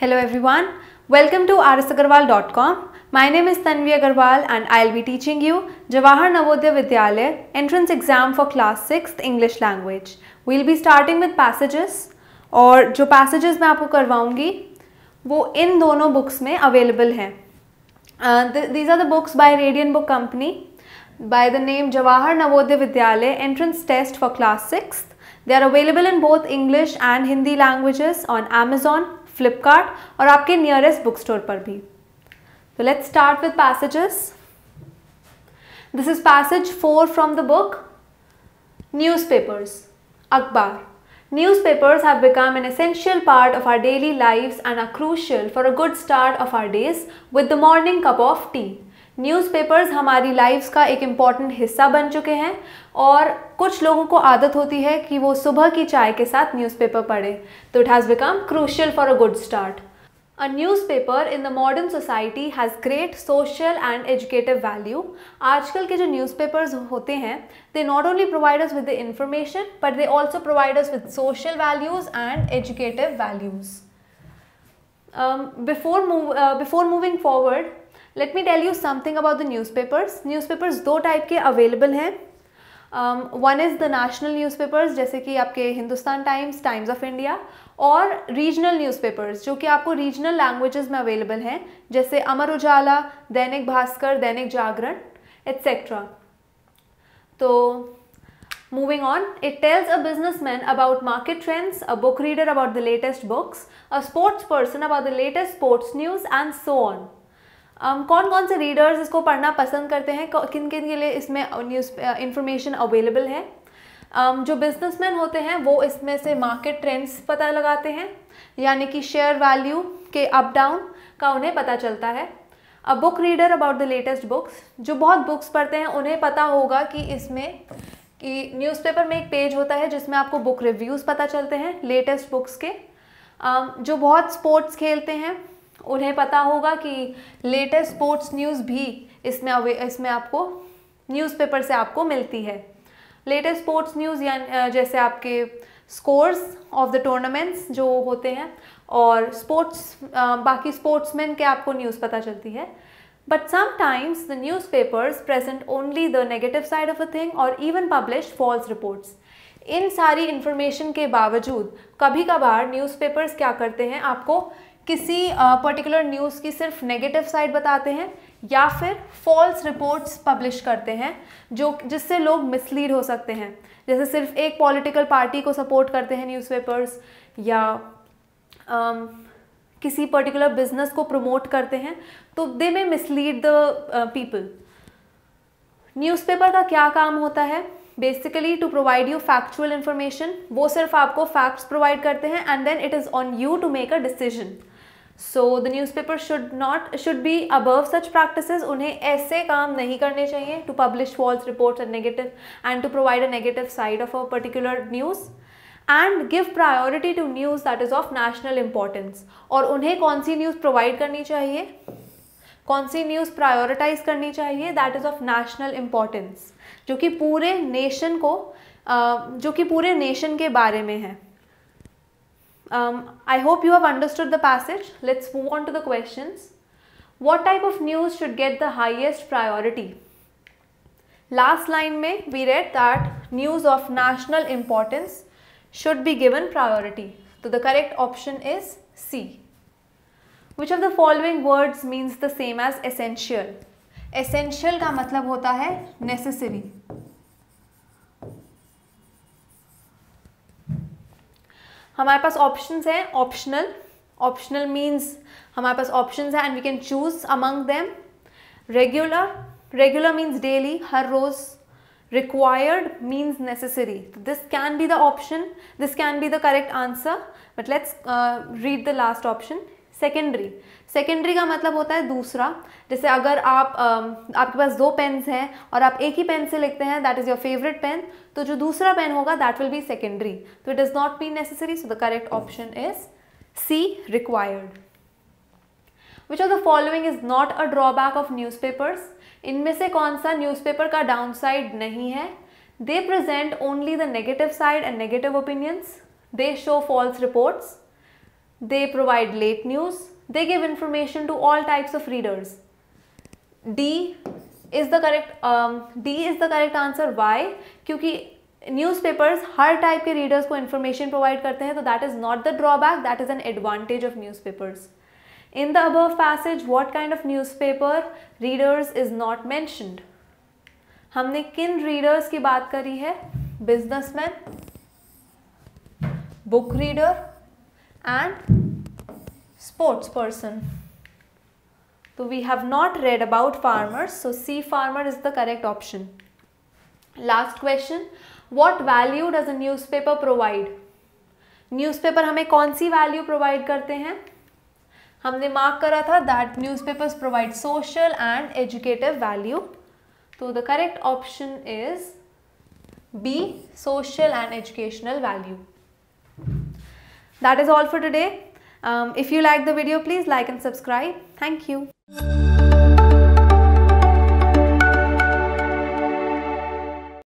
Hello everyone, welcome to rsagarwal.com. My name is Tanvi Agarwal and I'll be teaching you Jawahar Navodaya Vidyalaya entrance exam for class 6th English language. We'll be starting with passages और जो passages मैं आपको करवाऊंगी वो इन दोनों books में available हैं. Uh, th these are the books by Radian Book Company by the name Jawahar Navodaya Vidyalaya entrance test for class 6th. They are available in both English and Hindi languages on Amazon. Flipkart और आपके nearest book store पर भी तो let's start with passages this is passage four from the book newspapers अखबार Newspapers have become an essential part of our daily lives and are crucial for a good start of our days with the morning cup of tea. Newspapers हमारी lifes का एक important हिस्सा बन चुके हैं और कुछ लोगों को आदत होती है कि वो सुबह की चाय के साथ न्यूज़पेपर पढ़ें तो it has become crucial for a good start a newspaper in the modern society has great social and educative value आजकल के जो न्यूज़पेपर्स होते हैं they not only providers with the information but they also providers with social values and educative values before move before moving forward let me tell you something about the newspapers newspapers दो type के available हैं one is the national newspapers जैसे कि आपके Hindustan Times Times of India और regional newspapers जो कि आपको रीजनल लैंग्वेजेस में अवेलेबल हैं जैसे अमर उजाला दैनिक भास्कर दैनिक जागरण एट्सेट्रा तो moving on it tells a business man about market trends a book reader about the latest books a sports person about the latest sports news and so on um, कौन कौन से readers इसको पढ़ना पसंद करते हैं किन किन के लिए इसमें न्यूज़ इंफॉर्मेशन अवेलेबल है um, जो बिजनेसमैन होते हैं वो इसमें से मार्केट ट्रेंड्स पता लगाते हैं यानी कि शेयर वैल्यू के अप डाउन का उन्हें पता चलता है a book reader about the latest books जो बहुत बुक्स पढ़ते हैं उन्हें पता होगा कि इसमें कि न्यूज़पेपर में एक पेज होता है जिसमें आपको बुक रिव्यूज़ पता चलते हैं लेटेस्ट बुक्स के um, जो बहुत स्पोर्ट्स खेलते हैं उन्हें पता होगा कि लेटेस्ट स्पोर्ट्स न्यूज़ भी इसमें इसमें आपको न्यूज़पेपर से आपको मिलती है लेटेस्ट स्पोर्ट्स न्यूज़ या जैसे आपके स्कोर्स ऑफ द टूर्नामेंट्स जो होते हैं और स्पोर्ट्स बाकी स्पोर्ट्समैन के आपको न्यूज़ पता चलती है but sometimes the news papers present only the negative side of a thing और इवन पब्लिश फॉल्स रिपोर्ट्स इन सारी इन्फॉर्मेशन के बावजूद कभी कभार न्यूज़पेपर्स क्या करते हैं आपको किसी पर्टिकुलर न्यूज़ की सिर्फ नेगेटिव साइड बताते हैं या फिर फॉल्स रिपोर्ट्स पब्लिश करते हैं जो जिससे लोग मिसलीड हो सकते हैं जैसे सिर्फ एक पॉलिटिकल पार्टी को सपोर्ट करते हैं न्यूज़पेपर्स या um, किसी पर्टिकुलर बिजनेस को प्रमोट करते हैं तो दे में मिसलीड द पीपल न्यूज़पेपर का क्या काम होता है basically to provide you factual information वो सिर्फ आपको फैक्ट्स प्रोवाइड करते हैं and then it is on you to make a decision so the newspaper should not should be above such practice उन्हें ऐसे काम नहीं करने चाहिए to publish false report and negative and to provide a negative side of a particular news and give priority to news that is of national importance और उन्हें कौन सी news provide करनी चाहिए कौन सी न्यूज़ प्रायोरिटाइज करनी चाहिए that is of national importance जो कि पूरे नेशन को जो कि पूरे नेशन के बारे में है Um, I hope you have understood the passage. Let's move on to the questions. What type of news should get the highest priority? Last line may we read that news of national importance should be given priority. So the correct option is C. Which of the following words means the same as essential? Essential का मतलब होता है necessary. हमारे पास option हैं optional optional means हमारे पास option हैं and we can choose among them regular regular means daily हर रोज required means necessary this can be the option this can be the correct answer but let's read the last option secondary secondary का मतलब होता है दूसरा जैसे अगर आप आपके पास दो पेन्स हैं और आप एक ही पेन से लिखते हैं that is your favourite pen तो जो दूसरा पेन होगा दैट विल बी सेकेंडरी तो it is not be necessary so the correct option is C required which of the following is not a drawback of newspapers इनमें से कौन सा newspaper का डाउनसाइड नहीं है they present only the negative side and negative opinions they show false reports They provide late news. They give information to all types of readers. D is the correct um, D is the correct answer. Why? Because newspapers, हर type के readers, को information. So करते हैं the drawback. That is an advantage of newspapers. In the above passage, what kind of newspaper readers is not mentioned? हमने किन readers की बात करी है Businessman, book reader, and sports person So we have not read about farmers. So C farmer is the correct option. Last question. What value does a newspaper provide? Newspaper hame kaun si value provide karte hain हमने mark करा था that newspapers provide social and educative value. So the correct option is B social and educational value. That is all for today. Um, if you like the video, please like and subscribe. Thank you.